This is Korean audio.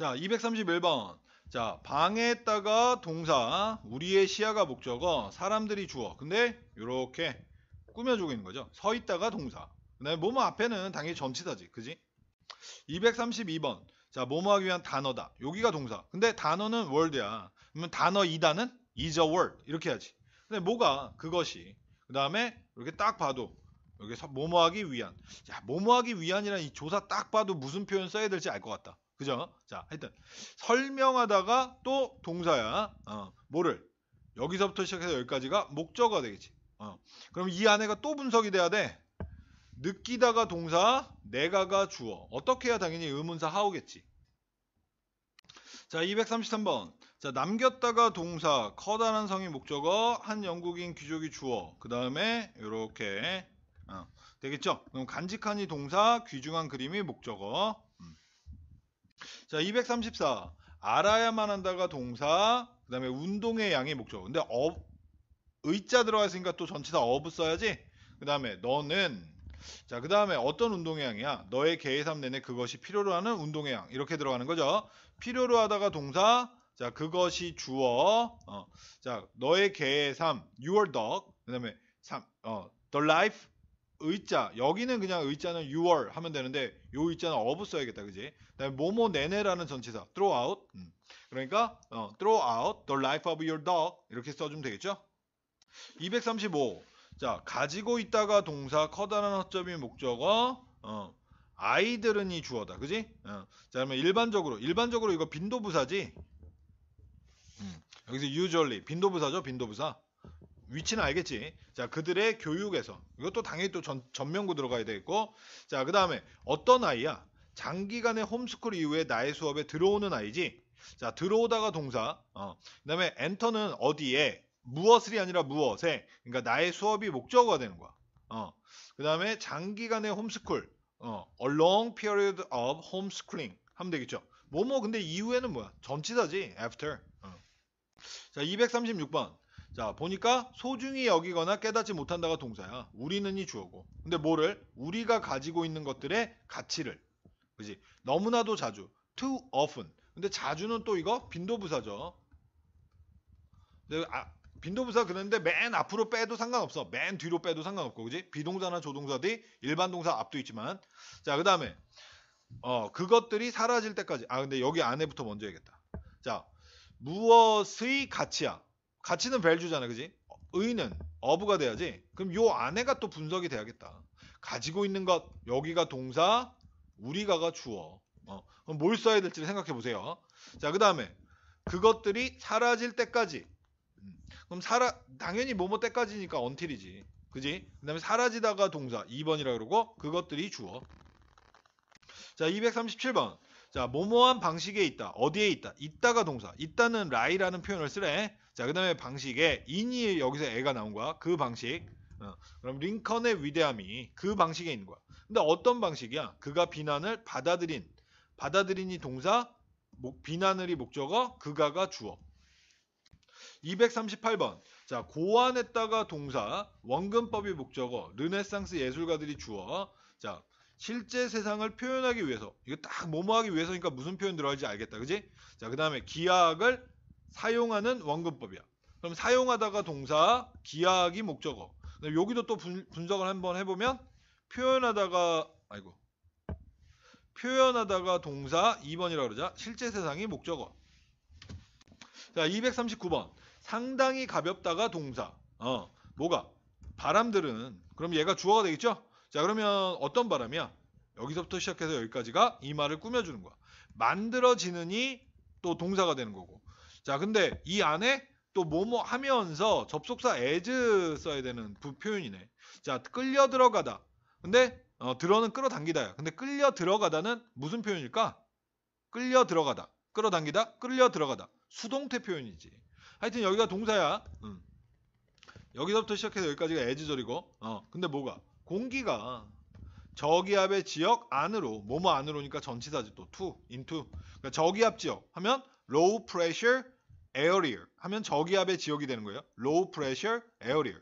자, 231번. 자, 방에다가 동사, 우리의 시야가 목적어, 사람들이 주어. 근데 이렇게 꾸며주고 있는 거죠. 서 있다가 동사. 그다음 뭐뭐 앞에는 당연히 전치다지 그지? 232번. 자, 뭐뭐 하기 위한 단어다. 여기가 동사. 근데 단어는 월드야. 그러면 단어 이단은 is a word. 이렇게 하지 근데 뭐가 그것이. 그다음에 이렇게 딱 봐도 여기서 뭐뭐 하기 위한. 자, 뭐뭐 하기 위한이란 이 조사 딱 봐도 무슨 표현 써야 될지 알 것 같다. 그죠? 자, 하여튼 설명하다가 또 동사야. 어, 뭐를? 여기서부터 시작해서 여기까지가 목적어가 되겠지. 어. 그럼 이 안에가 또 분석이 돼야 돼. 느끼다가 동사, 내가가 주어. 어떻게 해야 당연히 의문사 하우겠지. 자, 233번. 자, 남겼다가 동사, 커다란 성이 목적어, 한 영국인 귀족이 주어. 그 다음에 이렇게 어. 되겠죠? 그럼 간직하니 동사, 귀중한 그림이 목적어. 자, 234. 알아야만 한다가 동사, 그 다음에 운동의 양이 목적. 근데 어, 의자 들어가 있으니까 또전체다 어부 써야지. 그 다음에 너는 자, 그 다음에 어떤 운동의 양이야? 너의 계산 내내 그것이 필요로 하는 운동의 양. 이렇게 들어가는 거죠. 필요로 하다가 동사, 자, 그것이 주어, 어, 자, 너의 계산, 삶, your dog, 그 다음에 삼, 어, the life 의자 여기는 그냥 의자는 you are 하면 되는데 요 의자는 of 써야겠다 그지 다음에 뭐뭐 내내라는 전치사 throw out 음. 그러니까 어, throw out the life of your dog 이렇게 써주면 되겠죠 235 자 가지고 있다가 동사 커다란 허점이 목적어 어, 아이들은 이 주어다 그지 어. 자 그러면 일반적으로 일반적으로 이거 빈도부사지 음. 여기서 usually 빈도부사죠 빈도부사 위치는 알겠지. 자, 그들의 교육에서. 이것도 당연히 또 전, 전면구 들어가야 되겠고. 자, 그 다음에 어떤 아이야? 장기간의 홈스쿨 이후에 나의 수업에 들어오는 아이지. 자, 들어오다가 동사. 어. 그 다음에 엔터는 어디에? 무엇이 아니라 무엇에. 그러니까 나의 수업이 목적어가 되는 거야. 어. 그 다음에 장기간의 홈스쿨. 어. A long period of homeschooling. 하면 되겠죠. 뭐뭐 근데 이후에는 뭐야? 전치사지. after. 어. 자, 236번. 자, 보니까 소중히 여기거나 깨닫지 못한다가 동사야. 우리는 이 주어고. 근데 뭐를? 우리가 가지고 있는 것들의 가치를. 그지? 너무나도 자주. too often. 근데 자주는 또 이거 빈도부사죠. 근데 아, 빈도부사 그런데 맨 앞으로 빼도 상관없어. 맨 뒤로 빼도 상관없고. 그지? 비동사나 조동사 뒤 일반 동사 앞도 있지만. 자, 그 다음에 어, 그것들이 사라질 때까지. 아, 근데 여기 안에부터 먼저 해야겠다. 자, 무엇의 가치야? 가치는 v a 잖아 그지? 의는 어부가 돼야지. 그럼 요 안에가 또 분석이 돼야겠다. 가지고 있는 것, 여기가 동사, 우리가가 주어. 어, 그럼 뭘 써야 될지를 생각해 보세요. 자, 그 다음에 그것들이 사라질 때까지. 음, 그럼 사라 당연히 뭐 뭐 때까지니까 언틸이지 그지? 그 다음에 사라지다가 동사 2번이라 그러고 그것들이 주어. 자, 237번. 자, 모모한 방식에 있다. 어디에 있다. 있다가 동사. 있다는 라이라는 표현을 쓰래. 자, 그 다음에 방식에 인이 여기서 애가 나온 거야. 그 방식. 어, 그럼 링컨의 위대함이 그 방식에 있는 거야. 근데 어떤 방식이야? 그가 비난을 받아들인. 받아들인이 동사, 목, 비난을이 목적어, 그가가 주어. 238번. 자, 고안했다가 동사, 원근법이 목적어, 르네상스 예술가들이 주어. 자, 실제 세상을 표현하기 위해서 이거 딱 뭐뭐하기 위해서니까 무슨 표현 들어갈지 알겠다 그지? 자그 다음에 기약을 사용하는 원근법이야 그럼 사용하다가 동사 기약이 목적어 여기도 또 분, 분석을 한번 해보면 표현하다가 아이고 표현하다가 동사 2번이라 고 그러자 실제 세상이 목적어 자 239번 상당히 가볍다가 동사 어 뭐가 바람 들은 그럼 얘가 주어가 되겠죠 자 그러면 어떤 바람이야? 여기서부터 시작해서 여기까지가 이 말을 꾸며주는 거야. 만들어지느니 또 동사가 되는 거고. 자 근데 이 안에 또 뭐뭐 하면서 접속사 as 써야 되는 부 표현이네. 자 끌려 들어가다. 근데 어, 들어는 끌어당기다야. 근데 끌려 들어가다는 무슨 표현일까? 끌려 들어가다. 끌어당기다. 끌려 들어가다. 수동태 표현이지. 하여튼 여기가 동사야. 음. 여기서부터 시작해서 여기까지가 as 절이고. 어 근데 뭐가? 공기가 아. 저기압의 지역 안으로 뭐뭐 안으로니까 전치사지 또 to into 그러니까 저기압 지역 하면 low pressure area 하면 저기압의 지역이 되는 거예요. low pressure area